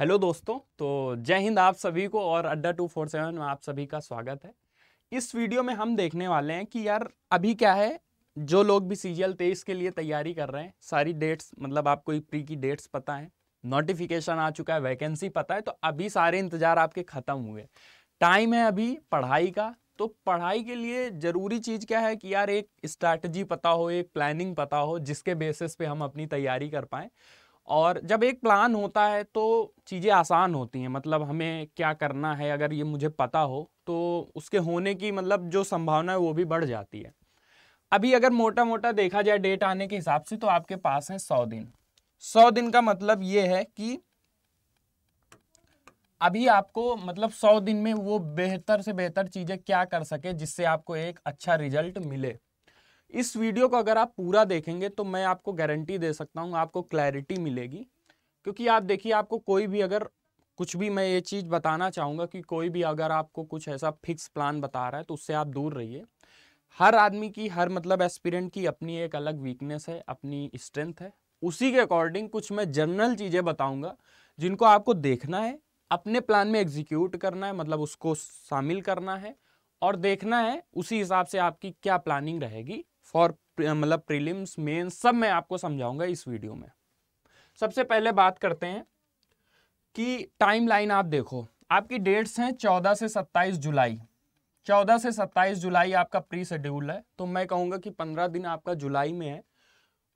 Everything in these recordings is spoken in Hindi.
हेलो दोस्तों तो जय हिंद आप सभी को और अड्डा टू फोर सेवन में आप सभी का स्वागत है इस वीडियो में हम देखने वाले हैं कि यार अभी क्या है जो लोग भी सी जी तेईस के लिए तैयारी कर रहे हैं सारी डेट्स मतलब आपको प्री की डेट्स पता है नोटिफिकेशन आ चुका है वैकेंसी पता है तो अभी सारे इंतजार आपके ख़त्म हुए टाइम है अभी पढ़ाई का तो पढ़ाई के लिए ज़रूरी चीज़ क्या है कि यार एक स्ट्रैटेजी पता हो एक प्लानिंग पता हो जिसके बेसिस पे हम अपनी तैयारी कर पाए और जब एक प्लान होता है तो चीज़ें आसान होती हैं मतलब हमें क्या करना है अगर ये मुझे पता हो तो उसके होने की मतलब जो संभावना है वो भी बढ़ जाती है अभी अगर मोटा मोटा देखा जाए डेट आने के हिसाब से तो आपके पास है सौ दिन सौ दिन का मतलब ये है कि अभी आपको मतलब सौ दिन में वो बेहतर से बेहतर चीज़ें क्या कर सके जिससे आपको एक अच्छा रिजल्ट मिले इस वीडियो को अगर आप पूरा देखेंगे तो मैं आपको गारंटी दे सकता हूँ आपको क्लैरिटी मिलेगी क्योंकि आप देखिए आपको कोई भी अगर कुछ भी मैं ये चीज़ बताना चाहूँगा कि कोई भी अगर आपको कुछ ऐसा फिक्स प्लान बता रहा है तो उससे आप दूर रहिए हर आदमी की हर मतलब एस्पिरेंट की अपनी एक अलग वीकनेस है अपनी स्ट्रेंथ है उसी के अकॉर्डिंग कुछ मैं जनरल चीज़ें बताऊँगा जिनको आपको देखना है अपने प्लान में एग्जीक्यूट करना है मतलब उसको शामिल करना है और देखना है उसी हिसाब से आपकी क्या प्लानिंग रहेगी फॉर मतलब प्रीलिम्स मेन सब मैं आपको समझाऊंगा इस वीडियो में सबसे पहले बात करते हैं कि टाइम लाइन आप देखो आपकी डेट्स हैं चौदह से सत्ताईस जुलाई चौदह से सत्ताईस जुलाई आपका प्री शेड्यूल है तो मैं कहूँगा कि पंद्रह दिन आपका जुलाई में है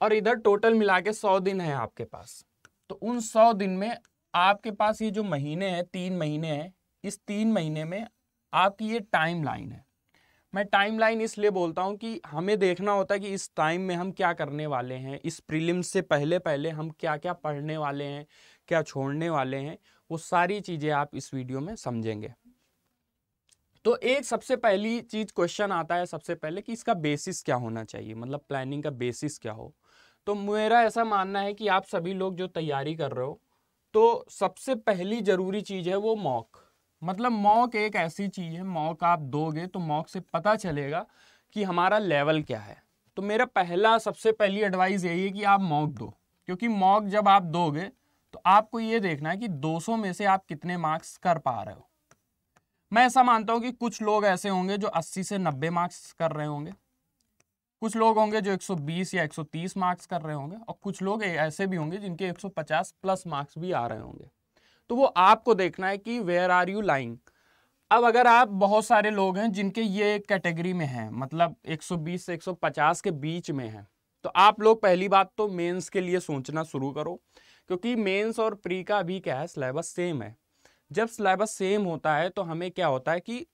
और इधर टोटल मिला के सौ दिन है आपके पास तो उन सौ दिन में आपके पास ये जो महीने हैं तीन महीने हैं इस तीन महीने में आपकी ये टाइम लाइन है मैं टाइमलाइन इसलिए बोलता हूँ कि हमें देखना होता है कि इस टाइम में हम क्या करने वाले हैं इस प्रीलिम्स से पहले पहले हम क्या क्या पढ़ने वाले हैं क्या छोड़ने वाले हैं वो सारी चीज़ें आप इस वीडियो में समझेंगे तो एक सबसे पहली चीज़ क्वेश्चन आता है सबसे पहले कि इसका बेसिस क्या होना चाहिए मतलब प्लानिंग का बेसिस क्या हो तो मेरा ऐसा मानना है कि आप सभी लोग जो तैयारी कर रहे हो तो सबसे पहली ज़रूरी चीज़ है वो मॉक मतलब मॉक एक ऐसी चीज़ है मॉक आप दोगे तो मॉक से पता चलेगा कि हमारा लेवल क्या है तो मेरा पहला सबसे पहली एडवाइस यही है कि आप मॉक दो क्योंकि मॉक जब आप दोगे तो आपको ये देखना है कि 200 में से आप कितने मार्क्स कर पा रहे हो मैं ऐसा मानता हूं कि कुछ लोग ऐसे होंगे जो 80 से 90 मार्क्स कर रहे होंगे कुछ लोग होंगे जो 120 या 130 मार्क्स कर रहे होंगे और कुछ लोग ऐसे भी होंगे जिनके 150 प्लस मार्क्स भी आ रहे होंगे तो वो आपको देखना है कि वेयर आर यू लाइंग अब अगर आप बहुत सारे लोग हैं जिनके ये कैटेगरी में हैं मतलब 120 से 150 के बीच में हैं तो आप लोग पहली बात तो मेंस के लिए सोचना शुरू करो क्योंकि मेंस और प्री का अभी क्या है सिलेबस सेम है जब सिलेबस सेम होता है तो हमें क्या होता है कि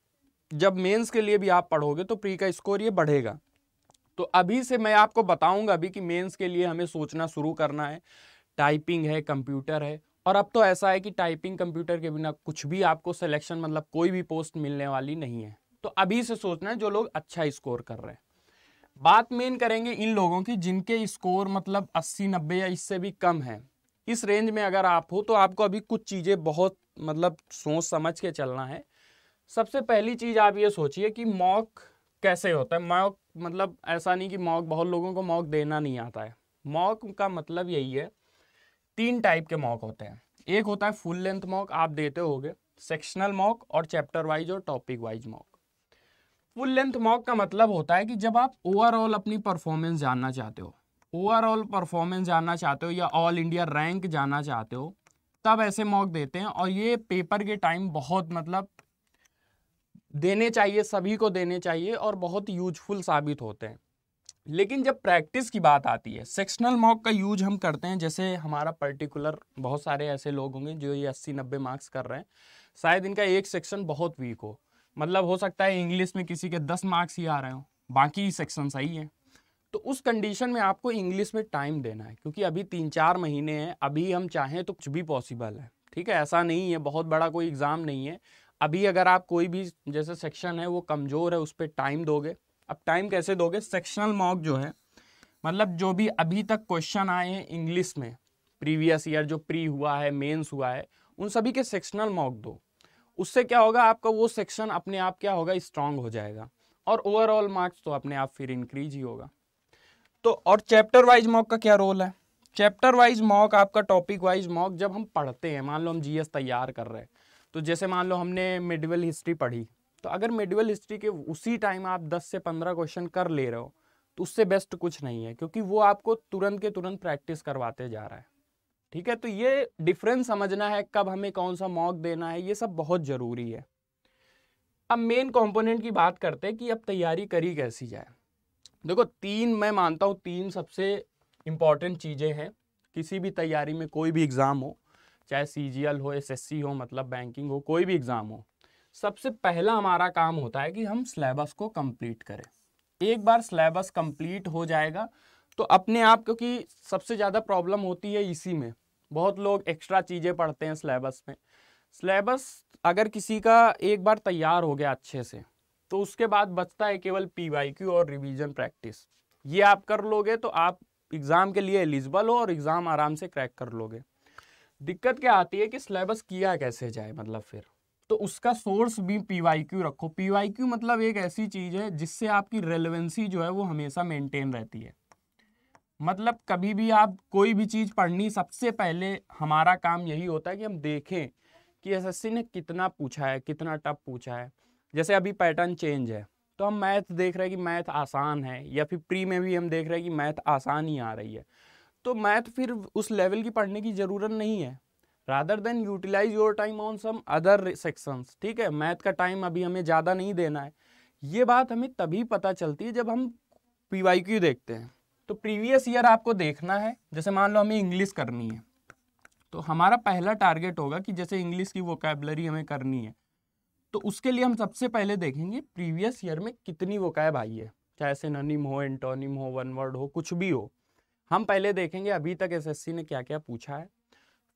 जब मेंस के लिए भी आप पढ़ोगे तो प्री का स्कोर ये बढ़ेगा तो अभी से मैं आपको बताऊंगा अभी कि मेन्स के लिए हमें सोचना शुरू करना है टाइपिंग है कंप्यूटर है और अब तो ऐसा है कि टाइपिंग कंप्यूटर के बिना कुछ भी आपको सिलेक्शन मतलब कोई भी पोस्ट मिलने वाली नहीं है तो अभी से सोचना है जो लोग अच्छा स्कोर कर रहे हैं बात मेन करेंगे इन लोगों की जिनके स्कोर मतलब 80 90 या इससे भी कम है इस रेंज में अगर आप हो तो आपको अभी कुछ चीज़ें बहुत मतलब सोच समझ के चलना है सबसे पहली चीज़ आप ये सोचिए कि मॉक कैसे होता है मॉक मतलब ऐसा नहीं कि मॉक बहुत लोगों को मॉक देना नहीं आता है मॉक का मतलब यही है तीन टाइप के मॉक होते हैं एक होता है फुल लेंथ मॉक आप देते होगे सेक्शनल मॉक और चैप्टर वाइज और topic wise mock full length mock का मतलब होता है कि जब आप ओवरऑल अपनी परफॉर्मेंस जानना चाहते हो ओवरऑल परफॉर्मेंस जानना चाहते हो या ऑल इंडिया रैंक जानना चाहते हो तब ऐसे मॉक देते हैं और ये पेपर के टाइम बहुत मतलब देने चाहिए सभी को देने चाहिए और बहुत यूजफुल साबित होते हैं लेकिन जब प्रैक्टिस की बात आती है सेक्शनल मॉक का यूज हम करते हैं जैसे हमारा पर्टिकुलर बहुत सारे ऐसे लोग होंगे जो ये अस्सी नब्बे मार्क्स कर रहे हैं शायद इनका एक सेक्शन बहुत वीक हो मतलब हो सकता है इंग्लिश में किसी के दस मार्क्स ही आ रहे हो बाकी सेक्शन सही हैं तो उस कंडीशन में आपको इंग्लिश में टाइम देना है क्योंकि अभी तीन चार महीने हैं अभी हम चाहें तो कुछ भी पॉसिबल है ठीक है ऐसा नहीं है बहुत बड़ा कोई एग्ज़ाम नहीं है अभी अगर आप कोई भी जैसे सेक्शन है वो कमज़ोर है उस पर टाइम दोगे अब टाइम कैसे दोगे सेक्शनल मॉक जो है मतलब जो भी अभी तक क्वेश्चन आए हैं इंग्लिश में प्रीवियस ईयर जो प्री हुआ है मेंस हुआ है उन सभी के सेक्शनल मॉक दो उससे क्या होगा आपका वो सेक्शन अपने आप क्या होगा स्ट्रांग हो जाएगा और ओवरऑल मार्क्स तो अपने आप फिर इंक्रीज ही होगा तो और चैप्टर वाइज मॉक का क्या रोल है चैप्टर वाइज मॉक आपका टॉपिक वाइज मॉक जब हम पढ़ते हैं मान लो हम जी तैयार कर रहे हैं तो जैसे मान लो हमने मिडवेल हिस्ट्री पढ़ी तो अगर मेडिवल हिस्ट्री के उसी टाइम आप 10 से 15 क्वेश्चन कर ले रहे हो तो उससे बेस्ट कुछ नहीं है क्योंकि वो आपको तुरंत के तुरंत प्रैक्टिस करवाते जा रहा है ठीक है तो ये डिफरेंस समझना है कब हमें कौन सा मॉक देना है ये सब बहुत ज़रूरी है अब मेन कंपोनेंट की बात करते हैं कि अब तैयारी करी कैसी जाए देखो तीन मैं मानता हूँ तीन सबसे इम्पॉर्टेंट चीज़ें हैं किसी भी तैयारी में कोई भी एग्ज़ाम हो चाहे सी हो एस हो मतलब बैंकिंग हो कोई भी एग्ज़ाम हो सबसे पहला हमारा काम होता है कि हम सिलेबस को कंप्लीट करें एक बार सिलेबस कंप्लीट हो जाएगा तो अपने आप क्योंकि सबसे ज़्यादा प्रॉब्लम होती है इसी में बहुत लोग एक्स्ट्रा चीज़ें पढ़ते हैं सिलेबस में सिलेबस अगर किसी का एक बार तैयार हो गया अच्छे से तो उसके बाद बचता है केवल पी वाई क्यू और रिविज़न प्रैक्टिस ये आप कर लोगे तो आप एग्ज़ाम के लिए एलिजिबल हो और एग्ज़ाम आराम से क्रैक कर लोगे दिक्कत क्या आती है कि सिलेबस किया कैसे जाए मतलब फिर तो उसका सोर्स भी पी वाई क्यू रखो पी वाई क्यू मतलब एक ऐसी चीज़ है जिससे आपकी रेलिवेंसी जो है वो हमेशा मेंटेन रहती है मतलब कभी भी आप कोई भी चीज़ पढ़नी सबसे पहले हमारा काम यही होता है कि हम देखें कि एसएससी ने कितना पूछा है कितना टफ पूछा है जैसे अभी पैटर्न चेंज है तो हम मैथ देख रहे हैं कि मैथ आसान है या फिर प्री में भी हम देख रहे हैं कि मैथ आसान ही आ रही है तो मैथ फिर उस लेवल की पढ़ने की ज़रूरत नहीं है rather than utilise your time on some other sections ठीक है मैथ का टाइम अभी हमें ज़्यादा नहीं देना है ये बात हमें तभी पता चलती है जब हम पी वाई क्यू देखते हैं तो प्रीवियस ईयर आपको देखना है जैसे मान लो हमें इंग्लिश करनी है तो हमारा पहला टारगेट होगा कि जैसे इंग्लिश की वोकेबलरी हमें करनी है तो उसके लिए हम सबसे पहले देखेंगे प्रीवियस ईयर में कितनी वोकैब आई है चाहे सिनोनिम हो एंटोनिम हो वन वर्ड हो कुछ भी हो हम पहले देखेंगे अभी तक एसएससी ने क्या क्या पूछा है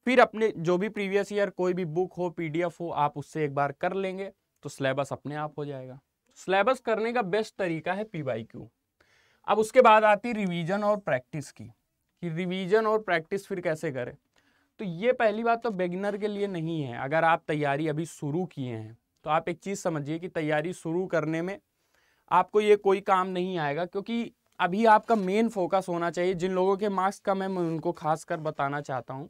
फिर अपने जो भी प्रीवियस ईयर कोई भी बुक हो पीडीएफ हो आप उससे एक बार कर लेंगे तो सिलेबस अपने आप हो जाएगा सिलेबस करने का बेस्ट तरीका है पी क्यू अब उसके बाद आती रिविजन और प्रैक्टिस की कि रिविजन और प्रैक्टिस फिर कैसे करें तो ये पहली बात तो बेगिनर के लिए नहीं है अगर आप तैयारी अभी शुरू किए हैं तो आप एक चीज़ समझिए कि तैयारी शुरू करने में आपको ये कोई काम नहीं आएगा क्योंकि अभी आपका मेन फोकस होना चाहिए जिन लोगों के मार्क्स कम है मैं उनको खास कर बताना चाहता हूँ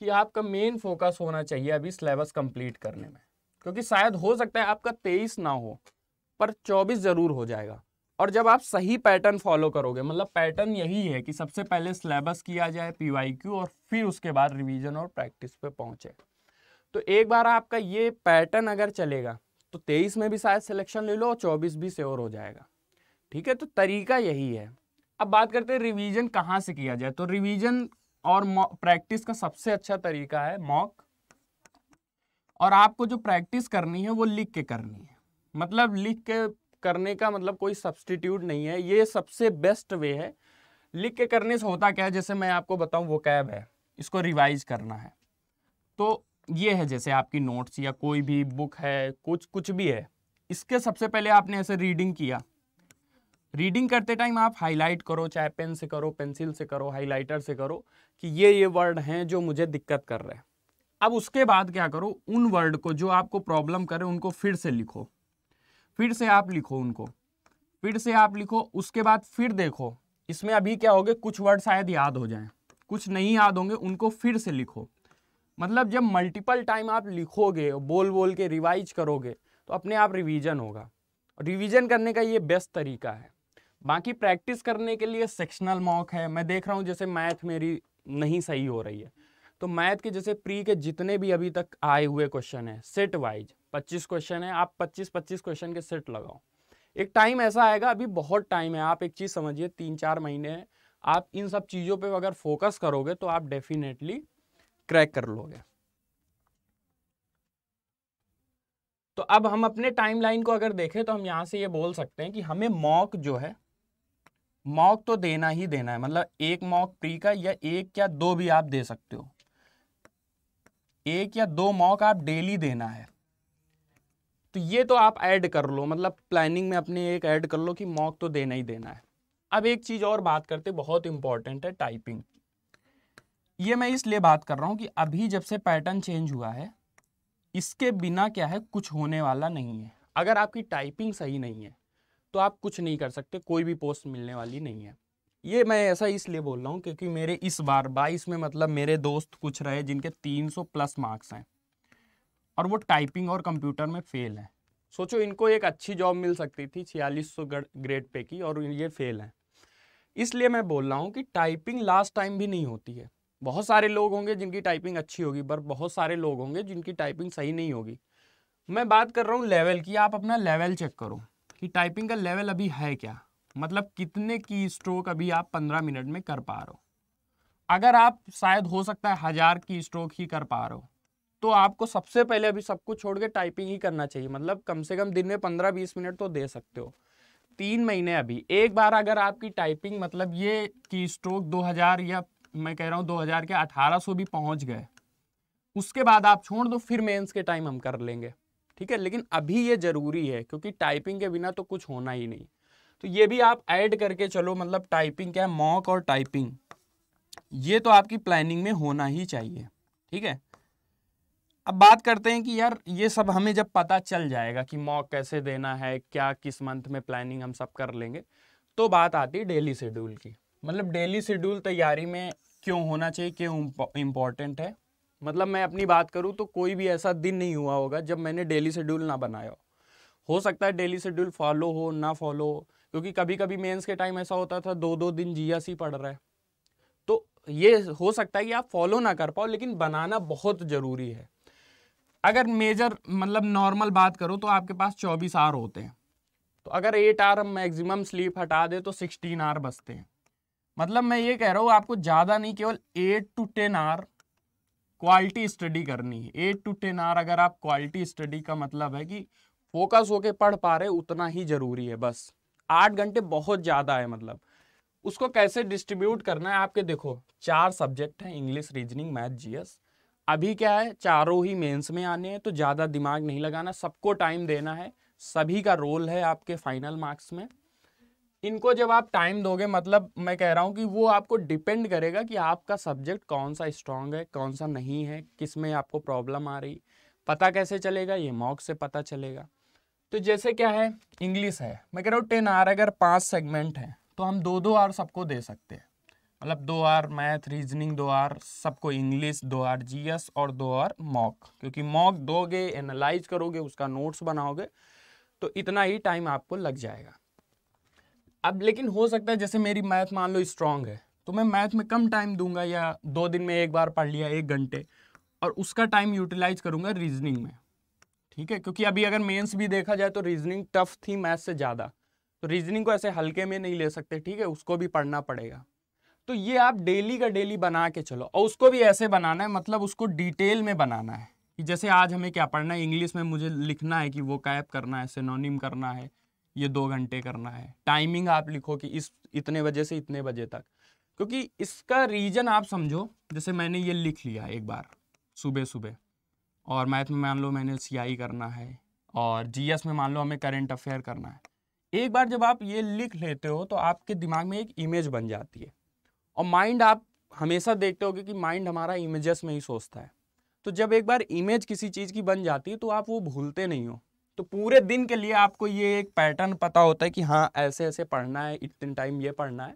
कि आपका मेन फोकस होना चाहिए अभी सिलेबस कंप्लीट करने में क्योंकि शायद हो सकता है आपका तेईस ना हो पर चौबीस ज़रूर हो जाएगा और जब आप सही पैटर्न फॉलो करोगे मतलब पैटर्न यही है कि सबसे पहले सिलेबस किया जाए पी और फिर उसके बाद रिविजन और प्रैक्टिस पे पहुंचे तो एक बार आपका ये पैटर्न अगर चलेगा तो तेईस में भी शायद सिलेक्शन ले लो और चौबीस भी सेवर हो जाएगा ठीक है तो तरीका यही है अब बात करते हैं रिवीजन कहाँ से किया जाए तो रिवीजन और प्रैक्टिस का सबसे अच्छा तरीका है मॉक और आपको जो प्रैक्टिस करनी है वो लिख के करनी है मतलब लिख के करने का मतलब कोई सब्सटीट्यूट नहीं है ये सबसे बेस्ट वे है लिख के करने से होता क्या है जैसे मैं आपको बताऊं वो कैब है इसको रिवाइज करना है तो ये है जैसे आपकी नोट्स या कोई भी बुक है कुछ कुछ भी है इसके सबसे पहले आपने ऐसे रीडिंग किया रीडिंग करते टाइम आप हाईलाइट करो चाहे पेन से करो पेंसिल से करो हाईलाइटर से करो कि ये ये वर्ड हैं जो मुझे दिक्कत कर रहे हैं अब उसके बाद क्या करो उन वर्ड को जो आपको प्रॉब्लम करे उनको फिर से लिखो फिर से आप लिखो उनको फिर से आप लिखो उसके बाद फिर देखो इसमें अभी क्या हो कुछ वर्ड शायद याद हो जाए कुछ नहीं याद होंगे उनको फिर से लिखो मतलब जब मल्टीपल टाइम आप लिखोगे बोल बोल के रिवाइज करोगे तो अपने आप रिवीजन होगा रिवीजन करने का ये बेस्ट तरीका है बाकी प्रैक्टिस करने के लिए सेक्शनल मॉक है मैं देख रहा हूँ जैसे मैथ मेरी नहीं सही हो रही है तो मैथ के जैसे प्री के जितने भी अभी तक आए हुए क्वेश्चन है सेट वाइज 25 क्वेश्चन है आप 25-25 क्वेश्चन के सेट लगाओ एक टाइम ऐसा आएगा अभी बहुत टाइम है आप एक चीज़ समझिए तीन चार महीने हैं आप इन सब चीज़ों पे अगर फोकस करोगे तो आप डेफिनेटली क्रैक कर लोगे तो अब हम अपने टाइमलाइन को अगर देखें तो हम यहाँ से ये बोल सकते हैं कि हमें मॉक जो है मॉक तो देना ही देना है मतलब एक मॉक प्री का या एक या दो भी आप दे सकते हो एक या दो मॉक आप डेली देना है तो ये तो आप ऐड कर लो मतलब प्लानिंग में अपने एक ऐड कर लो कि मॉक तो देना ही देना है अब एक चीज़ और बात करते बहुत इंपॉर्टेंट है टाइपिंग ये मैं इसलिए बात कर रहा हूं कि अभी जब से पैटर्न चेंज हुआ है इसके बिना क्या है कुछ होने वाला नहीं है अगर आपकी टाइपिंग सही नहीं है तो आप कुछ नहीं कर सकते कोई भी पोस्ट मिलने वाली नहीं है ये मैं ऐसा इसलिए बोल रहा हूँ क्योंकि मेरे इस बार बाईस में मतलब मेरे दोस्त कुछ रहे जिनके 300 प्लस मार्क्स हैं और वो टाइपिंग और कंप्यूटर में फेल हैं सोचो इनको एक अच्छी जॉब मिल सकती थी छियालीस सौ ग्रेड पे की और ये फेल हैं इसलिए मैं बोल रहा हूँ कि टाइपिंग लास्ट टाइम भी नहीं होती है बहुत सारे लोग होंगे जिनकी टाइपिंग अच्छी होगी पर बहुत सारे लोग होंगे जिनकी टाइपिंग सही नहीं होगी मैं बात कर रहा हूँ लेवल की आप अपना लेवल चेक करो कि टाइपिंग का लेवल अभी है क्या मतलब कितने की स्ट्रोक अभी आप पंद्रह मिनट में कर पा रहे हो अगर आप शायद हो सकता है हज़ार की स्ट्रोक ही कर पा रहे हो तो आपको सबसे पहले अभी सब कुछ छोड़ के टाइपिंग ही करना चाहिए मतलब कम से कम दिन में पंद्रह बीस मिनट तो दे सकते हो तीन महीने अभी एक बार अगर आपकी टाइपिंग मतलब ये की स्ट्रोक 2000 या मैं कह रहा हूँ 2000 के 1800 भी पहुँच गए उसके बाद आप छोड़ दो फिर मेंस के टाइम हम कर लेंगे ठीक है लेकिन अभी ये ज़रूरी है क्योंकि टाइपिंग के बिना तो कुछ होना ही नहीं तो ये भी आप ऐड करके चलो मतलब टाइपिंग क्या है मॉक और टाइपिंग ये तो आपकी प्लानिंग में होना ही चाहिए ठीक है अब बात करते हैं कि यार ये सब हमें जब पता चल जाएगा कि मॉक कैसे देना है क्या किस मंथ में प्लानिंग हम सब कर लेंगे तो बात आती है डेली शेड्यूल की मतलब डेली शेड्यूल तैयारी में क्यों होना चाहिए क्यों इम्पोर्टेंट है मतलब मैं अपनी बात करूँ तो कोई भी ऐसा दिन नहीं हुआ होगा जब मैंने डेली शेड्यूल ना बनाया हो सकता है डेली शेड्यूल फॉलो हो ना फॉलो हो क्योंकि कभी कभी मेंस के टाइम ऐसा होता था दो दो दिन जिया सी पड़ रहा है तो ये हो सकता है कि आप फॉलो ना कर पाओ लेकिन बनाना बहुत ज़रूरी है अगर मेजर मतलब नॉर्मल बात करो तो आपके पास चौबीस आर होते हैं तो अगर एट आर हम मैक्सिमम स्लीप हटा दे तो सिक्सटीन आर बचते हैं मतलब मैं ये कह रहा हूँ आपको ज़्यादा नहीं केवल eight to ten hour quality study करनी है एट टू टेन आर अगर आप क्वालिटी स्टडी का मतलब है कि फोकस होके पढ़ पा रहे उतना ही जरूरी है बस आठ घंटे बहुत ज़्यादा है मतलब उसको कैसे डिस्ट्रीब्यूट करना है आपके देखो चार सब्जेक्ट हैं इंग्लिश रीजनिंग मैथ जीएस अभी क्या है चारों ही मेंस में आने हैं तो ज़्यादा दिमाग नहीं लगाना सबको टाइम देना है सभी का रोल है आपके फाइनल मार्क्स में इनको जब आप टाइम दोगे मतलब मैं कह रहा हूँ कि वो आपको डिपेंड करेगा कि आपका सब्जेक्ट कौन सा स्ट्रांग है कौन सा नहीं है किस में आपको प्रॉब्लम आ रही पता कैसे चलेगा ये मॉक से पता चलेगा तो जैसे क्या है इंग्लिश है मैं कह रहा हूँ टेन आर अगर पाँच सेगमेंट हैं तो हम दो दो आर सबको दे सकते हैं मतलब दो आर मैथ रीजनिंग दो आर सबको इंग्लिश दो आर जी और दो आर मॉक क्योंकि मॉक दोगे एनालाइज करोगे उसका नोट्स बनाओगे तो इतना ही टाइम आपको लग जाएगा अब लेकिन हो सकता है जैसे मेरी मैथ मान लो स्ट्रांग है तो मैं मैथ में कम टाइम दूंगा या दो दिन में एक बार पढ़ लिया एक घंटे और उसका टाइम यूटिलाइज करूंगा रीजनिंग में ठीक है क्योंकि अभी अगर मेंस भी देखा जाए तो रीजनिंग टफ थी मैथ से ज़्यादा तो रीजनिंग को ऐसे हल्के में नहीं ले सकते ठीक है उसको भी पढ़ना पड़ेगा तो ये आप डेली का डेली बना के चलो और उसको भी ऐसे बनाना है मतलब उसको डिटेल में बनाना है कि जैसे आज हमें क्या पढ़ना है इंग्लिश में मुझे लिखना है कि वो कैप करना है सिनोनिम करना है ये दो घंटे करना है टाइमिंग आप लिखो कि इस इतने बजे से इतने बजे तक क्योंकि इसका रीजन आप समझो जैसे मैंने ये लिख लिया एक बार सुबह सुबह और मैथ में मान लो मैंने सी करना है और जीएस में मान लो हमें करेंट अफेयर करना है एक बार जब आप ये लिख लेते हो तो आपके दिमाग में एक इमेज बन जाती है और माइंड आप हमेशा देखते हो कि माइंड हमारा इमेजेस में ही सोचता है तो जब एक बार इमेज किसी चीज़ की बन जाती है तो आप वो भूलते नहीं हो तो पूरे दिन के लिए आपको ये एक पैटर्न पता होता है कि हाँ ऐसे ऐसे पढ़ना है इतने टाइम ये पढ़ना है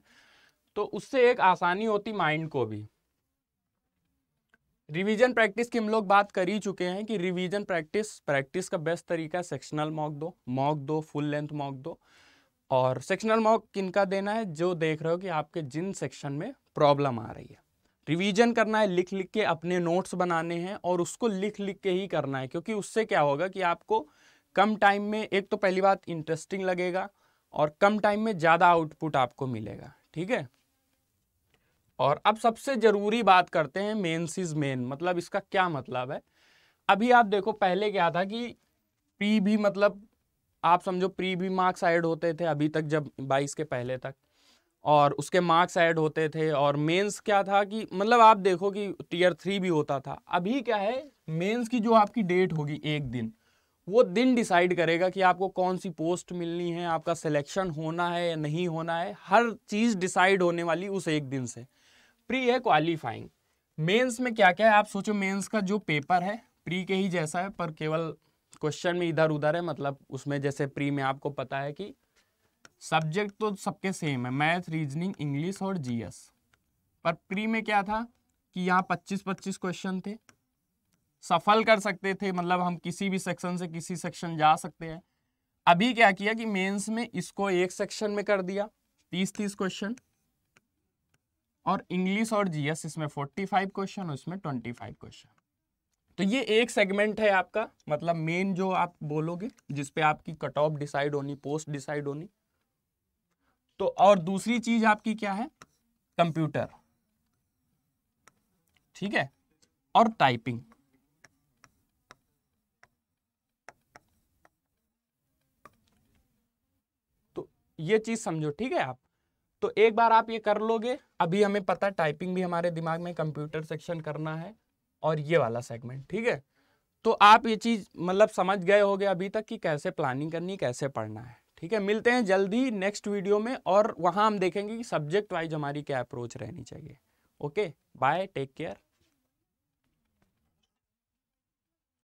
तो उससे एक आसानी होती माइंड को भी रिवीजन प्रैक्टिस की हम लोग बात कर ही चुके हैं कि रिवीजन प्रैक्टिस प्रैक्टिस का बेस्ट तरीका सेक्शनल मॉक दो मॉक दो फुल लेंथ मॉक दो और सेक्शनल मॉक किनका देना है जो देख रहे हो कि आपके जिन सेक्शन में प्रॉब्लम आ रही है रिवीजन करना है लिख लिख के अपने नोट्स बनाने हैं और उसको लिख लिख के ही करना है क्योंकि उससे क्या होगा कि आपको कम टाइम में एक तो पहली बात इंटरेस्टिंग लगेगा और कम टाइम में ज़्यादा आउटपुट आपको मिलेगा ठीक है और अब सबसे ज़रूरी बात करते हैं मेन्स इज मेन मतलब इसका क्या मतलब है अभी आप देखो पहले क्या था कि प्री भी मतलब आप समझो प्री भी मार्क्स ऐड होते थे अभी तक जब बाईस के पहले तक और उसके मार्क्स ऐड होते थे और मेंस क्या था कि मतलब आप देखो कि टीयर थ्री भी होता था अभी क्या है मेंस की जो आपकी डेट होगी एक दिन वो दिन डिसाइड करेगा कि आपको कौन सी पोस्ट मिलनी है आपका सिलेक्शन होना है या नहीं होना है हर चीज़ डिसाइड होने वाली उस एक दिन से प्री है क्वालिफाइंग मेंस में क्या क्या है आप सोचो मेंस का जो पेपर है प्री के ही जैसा है पर केवल क्वेश्चन में इधर उधर है मतलब उसमें जैसे प्री में आपको पता है कि सब्जेक्ट तो सबके सेम है मैथ रीजनिंग इंग्लिश और जी पर प्री में क्या था कि यहाँ पच्चीस पच्चीस क्वेश्चन थे सफल कर सकते थे मतलब हम किसी भी सेक्शन से किसी सेक्शन जा सकते हैं अभी क्या किया कि मेंस में इसको एक सेक्शन में कर दिया तीस तीस क्वेश्चन और इंग्लिश और जीएस इसमें फोर्टी फाइव क्वेश्चन इसमें ट्वेंटी फाइव क्वेश्चन तो ये एक सेगमेंट है आपका मतलब मेन जो आप बोलोगे जिसपे आपकी कट ऑफ डिसाइड होनी पोस्ट डिसाइड होनी तो और दूसरी चीज आपकी क्या है कंप्यूटर ठीक है और टाइपिंग ये चीज़ समझो ठीक है आप तो एक बार आप ये कर लोगे अभी हमें पता है टाइपिंग भी हमारे दिमाग में कंप्यूटर सेक्शन करना है और ये वाला सेगमेंट ठीक है तो आप ये चीज़ मतलब समझ गए होगे अभी तक कि कैसे प्लानिंग करनी कैसे पढ़ना है ठीक है मिलते हैं जल्दी नेक्स्ट वीडियो में और वहां हम देखेंगे कि सब्जेक्ट वाइज हमारी क्या अप्रोच रहनी चाहिए ओके बाय टेक केयर